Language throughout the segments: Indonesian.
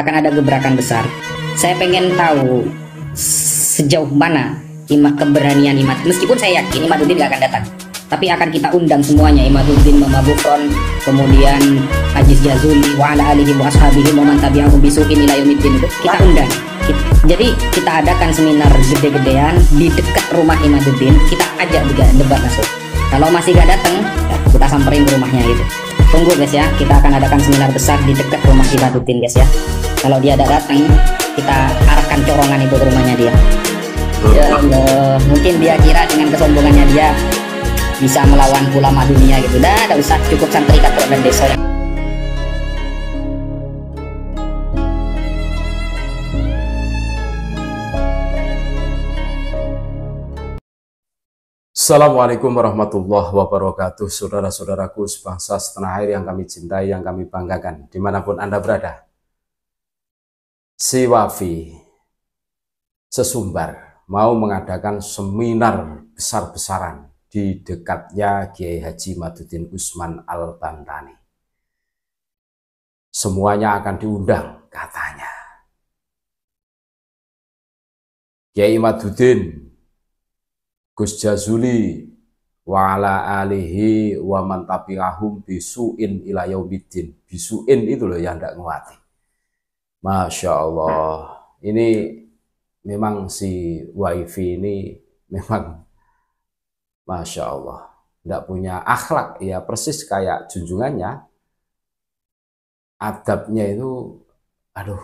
akan ada gebrakan besar. Saya pengen tahu sejauh mana imat keberanian Imat. Meskipun saya yakin udin gak akan datang, tapi akan kita undang semuanya Imat udin, Mama Bukron, kemudian Ajis Jazuli, Wahana Ali, alihi wa ashabihi wa aku tabi'ahum bisu'in ila Kita undang. jadi kita adakan seminar gede-gedean di dekat rumah imat udin. Kita ajak juga debat masuk. Kalau masih gak datang, ya, kita samperin ke rumahnya gitu tunggu guys ya kita akan adakan seminar besar di dekat rumah rutin guys ya kalau dia ada datang kita arahkan corongan itu ke rumahnya dia ya, ya, mungkin dia kira dengan kesombongannya dia bisa melawan ulama dunia gitu dah tidak usah cukup santri katrok dan desa Assalamualaikum warahmatullahi wabarakatuh Saudara-saudaraku sebangsa setanah air yang kami cintai, yang kami banggakan Dimanapun Anda berada Siwafi Sesumbar mau mengadakan seminar besar-besaran di dekatnya Kiai Haji Madudin Usman Al-Bantani Semuanya akan diundang katanya Kiai Madudin Gus Jazuli wa ala alihi wa man tabi'ahum bisuin ila yaumiddin. Bisuin itu loh yang tidak nguati. Masya Allah. Ini memang si wifi ini memang Masya Allah. Tidak punya akhlak. Ya persis kayak junjungannya. Adabnya itu aduh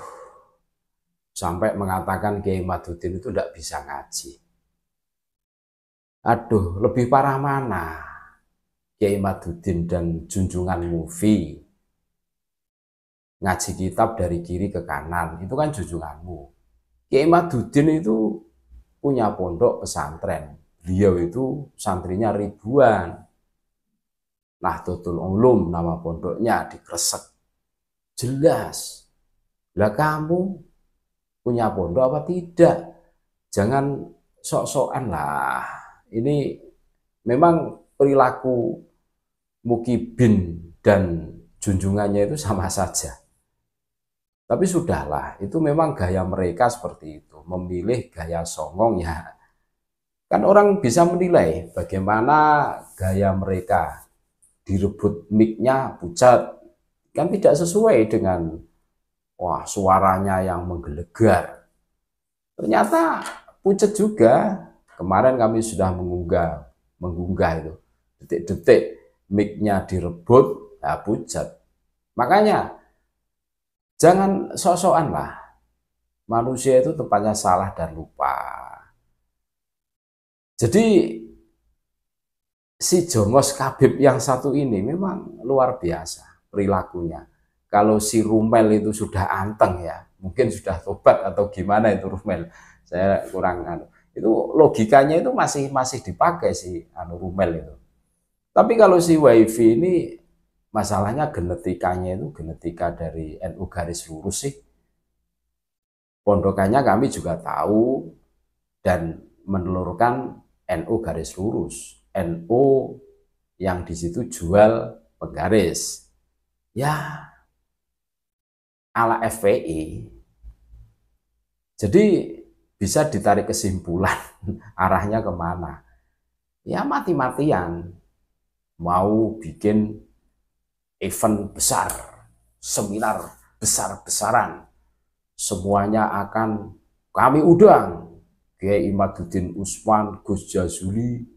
sampai mengatakan Kiai Madudin itu tidak bisa ngaji. Aduh, lebih parah mana? Kiai Madudin dan junjungan Mufi Ngaji kitab dari kiri ke kanan, itu kan junjunganmu. Kiai Madudin itu punya pondok pesantren. dia itu santrinya ribuan. nah Tutul Ulum nama pondoknya di Kresek. Jelas. Lah kamu punya pondok apa tidak? Jangan sok-sokan lah ini memang perilaku mukibin dan junjungannya itu sama saja. Tapi sudahlah, itu memang gaya mereka seperti itu, memilih gaya songong ya. Kan orang bisa menilai bagaimana gaya mereka direbut mic-nya pucat, kan tidak sesuai dengan wah suaranya yang menggelegar. Ternyata pucat juga, Kemarin kami sudah mengunggah, mengunggah itu detik-detik micnya direbut, ya pucat. Makanya jangan sosokan lah. Manusia itu tempatnya salah dan lupa. Jadi si Jongos Kabib yang satu ini memang luar biasa perilakunya. Kalau si Rumel itu sudah anteng ya, mungkin sudah tobat atau gimana itu Rumel. Saya kurang anu itu logikanya itu masih masih dipakai si anu rumel itu. Tapi kalau si wifi ini masalahnya genetikanya itu genetika dari NU garis lurus sih. Pondokannya kami juga tahu dan menelurkan NU garis lurus, NU yang di situ jual penggaris. Ya ala FPI. Jadi bisa ditarik kesimpulan arahnya kemana. Ya mati-matian mau bikin event besar, seminar besar-besaran. Semuanya akan kami udang. Kiai Imaduddin Usman, Gus Jazuli,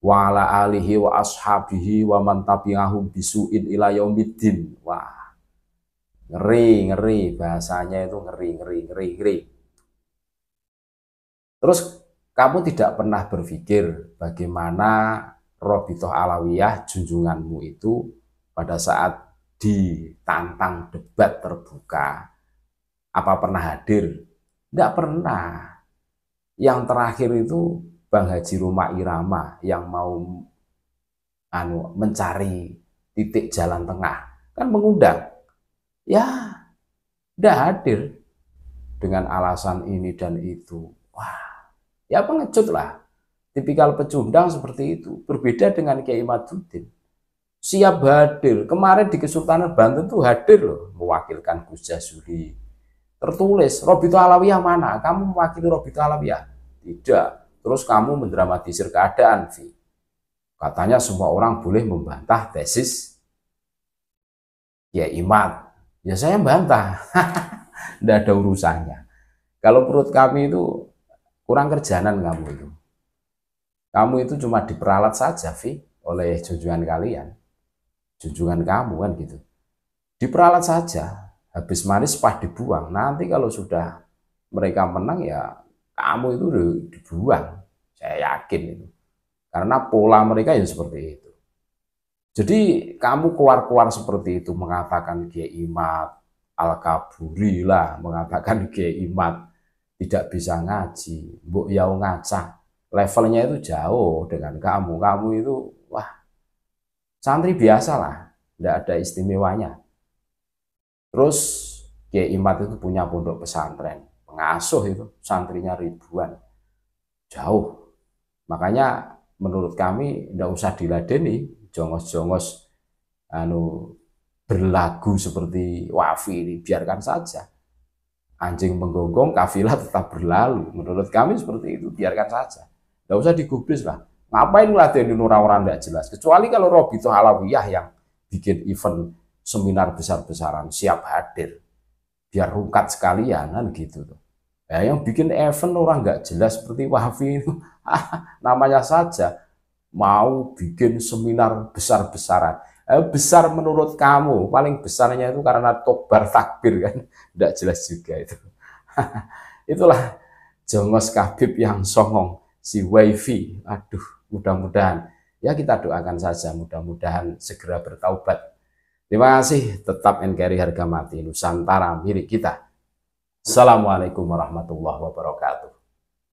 wa ala alihi wa ashabihi wa man tabi'ahum bisu'in ila yaumiddin. Wah. Ngeri, ngeri bahasanya itu ngeri, ngeri, ngeri, ngeri. Terus kamu tidak pernah berpikir bagaimana Robitoh Alawiyah junjunganmu itu pada saat ditantang debat terbuka apa pernah hadir? Tidak pernah. Yang terakhir itu Bang Haji Rumah Irama yang mau anu mencari titik jalan tengah kan mengundang. Ya, tidak hadir dengan alasan ini dan itu. Wah, Ya pengecut lah. Tipikal pecundang seperti itu. Berbeda dengan Kiai Madudin. Siap hadir. Kemarin di Kesultanan Banten tuh hadir loh. Mewakilkan Gus Jazuli. Tertulis, Robito Alawiyah mana? Kamu mewakili Robito Alawiyah? Tidak. Terus kamu mendramatisir keadaan, Vi. Katanya semua orang boleh membantah tesis ya iman. Ya saya bantah. Tidak ada urusannya. Kalau perut kami itu Kurang kerjaan kamu itu. Kamu itu cuma diperalat saja, Vi, oleh junjungan kalian. Junjungan kamu kan gitu. Diperalat saja, habis manis pas dibuang. Nanti kalau sudah mereka menang ya kamu itu dibuang. Saya yakin itu. Karena pola mereka yang seperti itu. Jadi kamu keluar-keluar seperti itu mengatakan Kiai Imat, Al-Kaburi lah, mengatakan Kiai Imat, tidak bisa ngaji, mbok yau ngaca. Levelnya itu jauh dengan kamu. Kamu itu wah santri biasa lah, tidak ada istimewanya. Terus Kiai Imat itu punya pondok pesantren, pengasuh itu santrinya ribuan, jauh. Makanya menurut kami tidak usah diladeni, jongos-jongos anu berlagu seperti wafi ini biarkan saja anjing menggonggong, kafilah tetap berlalu. Menurut kami seperti itu, biarkan saja. Tidak usah digubris lah. Ngapain ngeladenin orang-orang tidak jelas? Kecuali kalau Robi itu Alawiyah yang bikin event seminar besar-besaran, siap hadir. Biar rungkat sekalian, kan gitu. Tuh. Ya, yang bikin event orang nggak jelas seperti Wahfi itu, namanya saja mau bikin seminar besar-besaran Eh, besar menurut kamu paling besarnya itu karena tobar takbir kan tidak jelas juga itu itulah jongos kabib yang songong si wifi aduh mudah-mudahan ya kita doakan saja mudah-mudahan segera bertaubat terima kasih tetap NKRI harga mati Nusantara milik kita Assalamualaikum warahmatullahi wabarakatuh